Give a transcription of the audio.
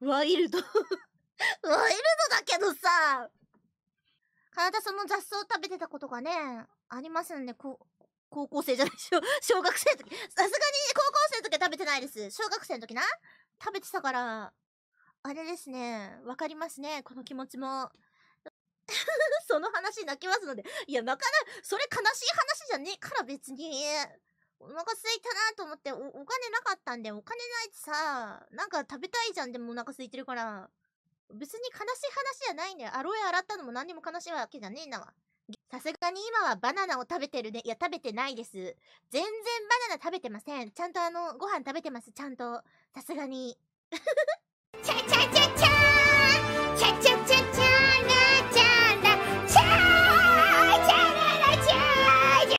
ワイルドワイルドだけどさ体その雑草を食べてたことがねありますんでこ高校生じゃない小学生の時さすがに高校生の時は食べてないです小学生の時な食べてたからあれですねわかりますねこの気持ちも その話泣きますのでいやなかなかそれ悲しい話じゃねえから別にお腹すいたなと思ってお、お金なかったんで、お金ないってさ、なんか食べたいじゃん、でもお腹空いてるから。別に悲しい話じゃないんだよ。アロエ洗ったのも何にも悲しいわけじゃねえんだわ。さすがに今はバナナを食べてるね。いや、食べてないです。全然バナナ食べてません。ちゃんとあの、ご飯食べてます、ちゃんと。さすがに。ちゃちゃ